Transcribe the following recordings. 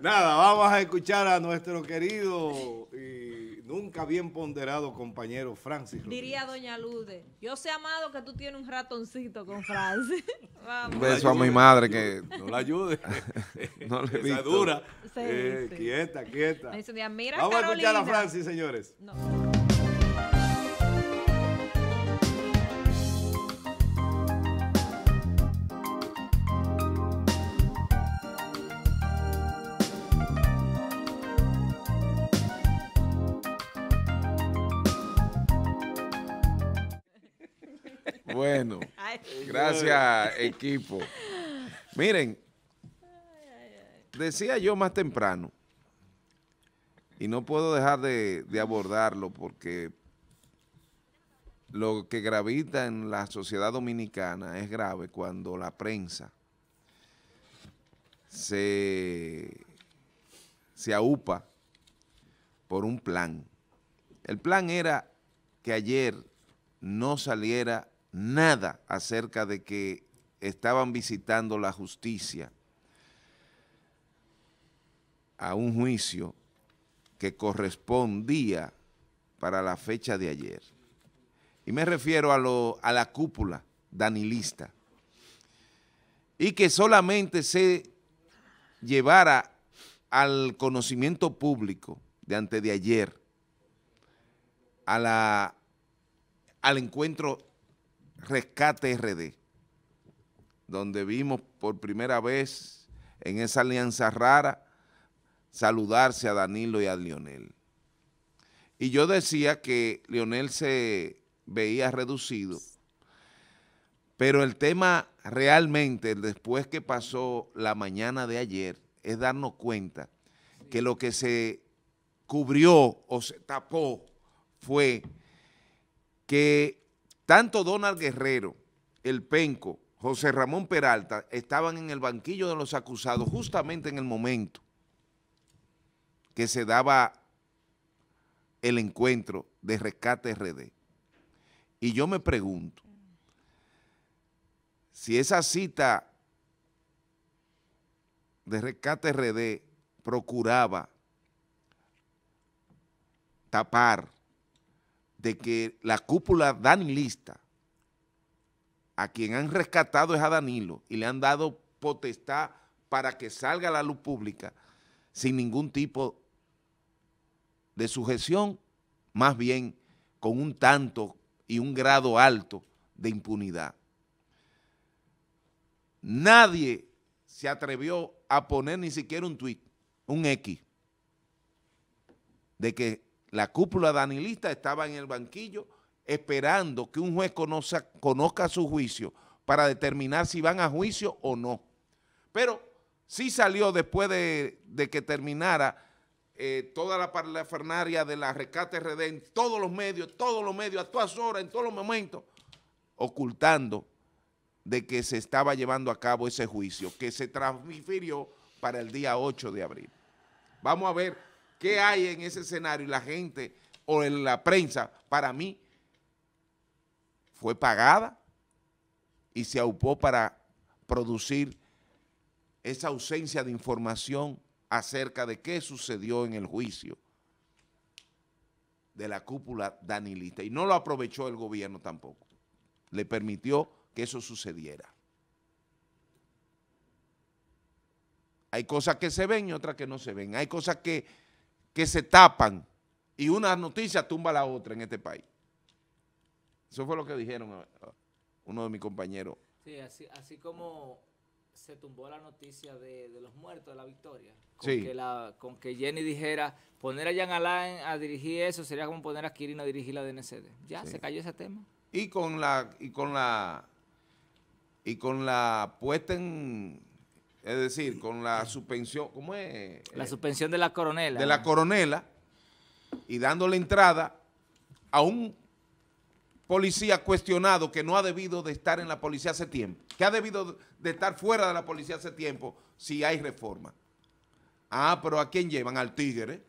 Nada, vamos a escuchar a nuestro querido y nunca bien ponderado compañero Francis. Diría Doña Lude, yo sé, Amado, que tú tienes un ratoncito con Francis. Un beso a mi madre que... No la ayude. no le Esa dura. Eh, quieta, quieta. vamos a escuchar a Francis, señores. No. Bueno, gracias equipo. Miren, decía yo más temprano, y no puedo dejar de, abordarlo porque lo que gravita en la sociedad dominicana es grave cuando la prensa se, se aupa por un plan. El plan era que ayer no saliera nada acerca de que estaban visitando la justicia a un juicio que correspondía para la fecha de ayer. Y me refiero a, la cúpula danilista. Y que solamente se llevara al conocimiento público de antes de ayer, a la, al encuentro Rescate RD, donde vimos por primera vez en esa alianza rara saludarse a Danilo y a Lionel. Y yo decía que Lionel se veía reducido, pero el tema realmente, después que pasó la mañana de ayer, es darnos cuenta que lo que se cubrió o se tapó fue que tanto Donald Guerrero, el Penco, José Ramón Peralta estaban en el banquillo de los acusados justamente en el momento que se daba el encuentro de Rescate RD. Y yo me pregunto, si esa cita de Rescate RD procuraba tapar de que la cúpula danilista, a quien han rescatado es a Danilo y le han dado potestad para que salga a la luz pública sin ningún tipo de sujeción, más bien con un tanto y un grado alto de impunidad. Nadie se atrevió a poner ni siquiera un tweet, un X, de que la cúpula danilista estaba en el banquillo esperando que un juez conozca su juicio para determinar si van a juicio o no. Pero sí salió después de, que terminara eh, toda la parafernaria de la Rescate RD en todos los medios, todos los medios, a todas horas, en todos los momentos, ocultando de que se estaba llevando a cabo ese juicio, que se transfirió para el día 8 de abril. Vamos a ver ¿Qué hay en ese escenario? Y la gente o en la prensa, para mí, fue pagada y se aupó para producir esa ausencia de información acerca de qué sucedió en el juicio de la cúpula danilista. Y no lo aprovechó el gobierno tampoco. Le permitió que eso sucediera. Hay cosas que se ven y otras que no se ven. Hay cosas que que se tapan y una noticia tumba la otra en este país. Eso fue lo que dijeron eh, uno de mis compañeros. Sí, así, como se tumbó la noticia de, los muertos de la victoria. Con, que con que Jenny dijera, poner a Jan Alain a dirigir eso sería como poner a Quirino a dirigir la DNCD. Ya, se cayó ese tema. Y con la, y con la, y con la puesta en es decir, con la suspensión, ¿cómo es? La eh, suspensión de la coronela. De la coronela y dándole entrada a un policía cuestionado que no ha debido de estar en la policía hace tiempo, que ha debido de estar fuera de la policía hace tiempo si hay reforma. Ah, pero ¿a quién llevan? Al tigre.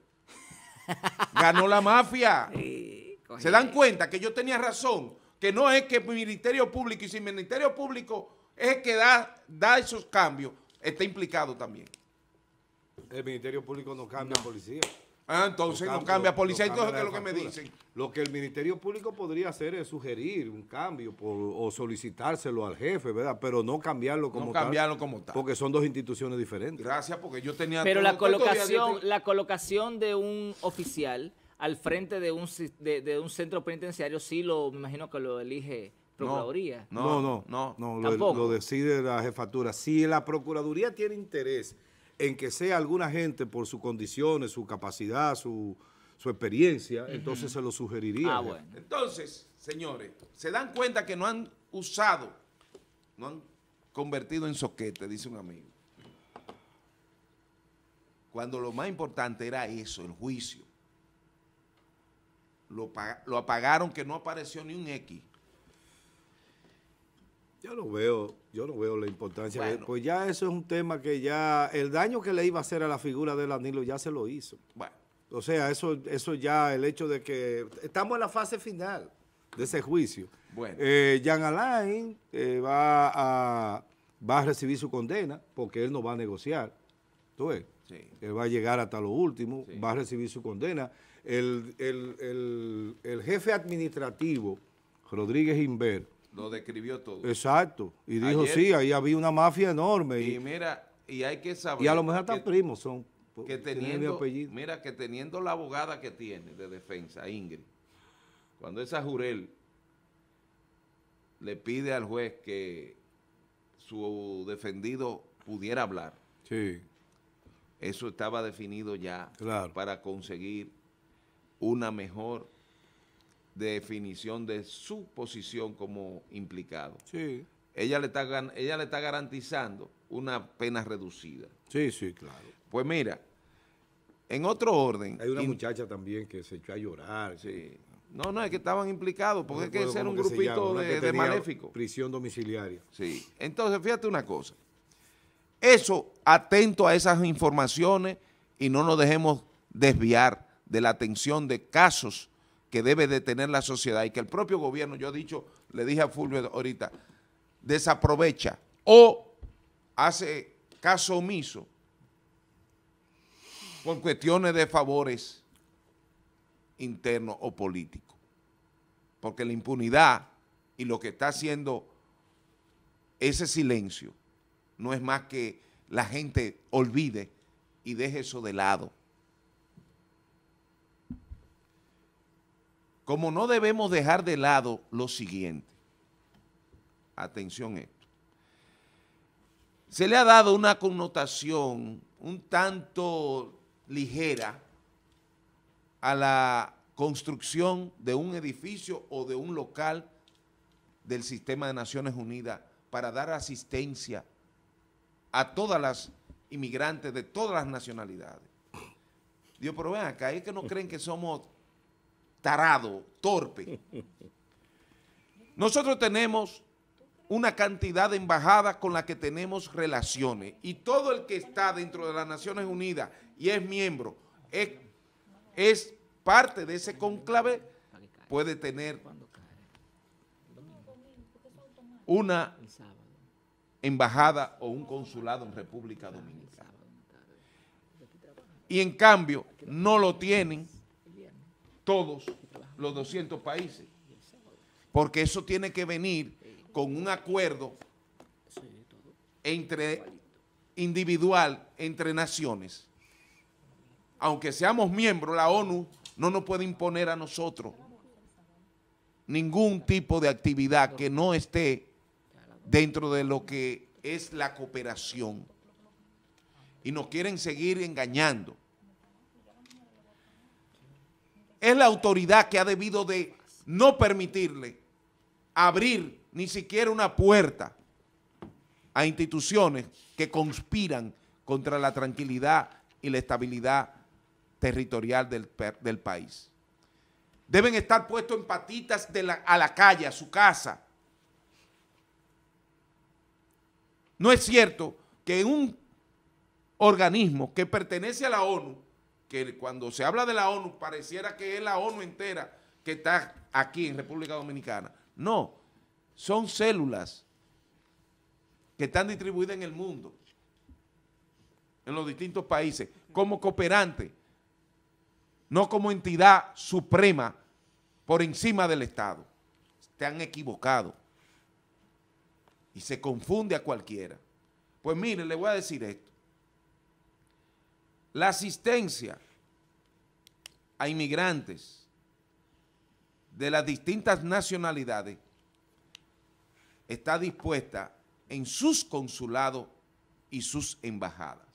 Ganó la mafia. Se dan cuenta que yo tenía razón, que no es que el Ministerio Público y si el Ministerio Público es el que da, da esos cambios, está implicado también. El Ministerio Público no cambia policía. Ah, entonces no cambia policía, entonces ¿qué es lo que me dicen? Lo que el Ministerio Público podría hacer es sugerir un cambio o solicitárselo al jefe, ¿verdad? Pero no cambiarlo como no cambiarlo como tal. Porque son dos instituciones diferentes. Gracias, porque yo tenía... Pero la colocación, la colocación de un oficial al frente de un, de, un centro penitenciario sí lo, imagino que lo elige Procuraduría. No, no, no. no, lo, decide la jefatura. Si la Procuraduría tiene interés en que sea alguna gente por sus condiciones, su capacidad, su, experiencia, entonces se lo sugeriría. Ah, bueno. Entonces, señores, se dan cuenta que no han usado, no han convertido en soquete, dice un amigo. Cuando lo más importante era eso, el juicio. Lo, lo apagaron que no apareció ni un X. Yo no veo, yo no veo la importancia. pues ya eso es un tema que ya, el daño que le iba a hacer a la figura de Danilo ya se lo hizo. Bueno. O sea, eso, eso ya, el hecho de que estamos en la fase final de ese juicio. Bueno. Eh, Jean Alain eh, va, a, va a recibir su condena porque él no va a negociar. ¿Tú ves? Él va a llegar hasta lo último, va a recibir su condena. El, el jefe administrativo, Rodríguez Inver, lo describió todo. Exacto. Y dijo, sí, ahí había una mafia enorme. Y, mira, y hay que saber... Y a lo mejor hasta primos son. Pues, que teniendo, mira, que teniendo la abogada que tiene de defensa, Ingrid, cuando esa jurel le pide al juez que su defendido pudiera hablar. Sí. Eso estaba definido ya para conseguir una mejor de definición de su posición como implicado. Sí. Ella le, está, ella le está garantizando una pena reducida. Sí, sí, claro. Pues mira, en otro orden... Hay una muchacha también que se echó a llorar. Sí. No, no, es que estaban implicados, porque es hay que ser un grupito de, de maléficos. Prisión domiciliaria. Sí. Entonces, fíjate una cosa. Eso, atento a esas informaciones y no nos dejemos desviar de la atención de casos que debe de tener la sociedad y que el propio gobierno, yo he dicho, le dije a Fulvio ahorita, desaprovecha o hace caso omiso con cuestiones de favores internos o políticos. Porque la impunidad y lo que está haciendo ese silencio no es más que la gente olvide y deje eso de lado. como no debemos dejar de lado lo siguiente, atención esto, se le ha dado una connotación un tanto ligera a la construcción de un edificio o de un local del sistema de Naciones Unidas para dar asistencia a todas las inmigrantes de todas las nacionalidades. Dios, pero ven acá, es que no creen que somos tarado, torpe. Nosotros tenemos una cantidad de embajadas con las que tenemos relaciones y todo el que está dentro de las Naciones Unidas y es miembro, es, parte de ese conclave, puede tener una embajada o un consulado en República Dominicana. Y en cambio, no lo tienen todos los 200 países. Porque eso tiene que venir con un acuerdo entre individual, entre naciones. Aunque seamos miembros, la ONU no nos puede imponer a nosotros ningún tipo de actividad que no esté dentro de lo que es la cooperación. Y nos quieren seguir engañando es la autoridad que ha debido de no permitirle abrir ni siquiera una puerta a instituciones que conspiran contra la tranquilidad y la estabilidad territorial del, país. Deben estar puestos en patitas a la calle, a su casa. No es cierto que un organismo que pertenece a la ONU que cuando se habla de la ONU pareciera que es la ONU entera que está aquí en República Dominicana. No, son células que están distribuidas en el mundo, en los distintos países, como cooperantes, no como entidad suprema por encima del Estado. Te han equivocado y se confunde a cualquiera. Pues miren, le voy a decir esto la asistencia a inmigrantes de las distintas nacionalidades está dispuesta en sus consulados y sus embajadas.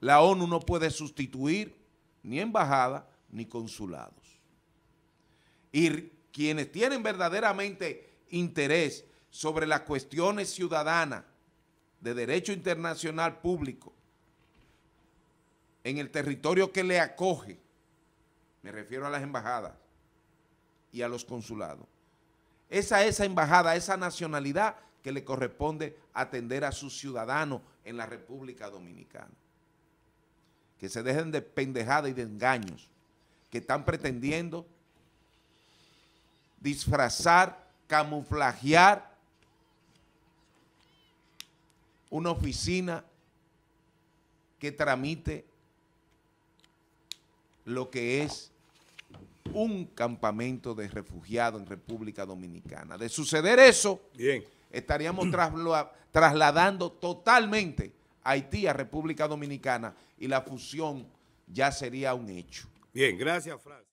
La ONU no puede sustituir ni embajada ni consulados. Y quienes tienen verdaderamente interés sobre las cuestiones ciudadanas de derecho internacional público en el territorio que le acoge, me refiero a las embajadas y a los consulados, es esa embajada, esa nacionalidad que le corresponde atender a sus ciudadanos en la República Dominicana. Que se dejen de pendejada y de engaños que están pretendiendo disfrazar, camuflajear una oficina que tramite lo que es un campamento de refugiados en República Dominicana. De suceder eso, estaríamos trasladando totalmente Haití a República Dominicana y la fusión ya sería un hecho. Bien, gracias, Fran.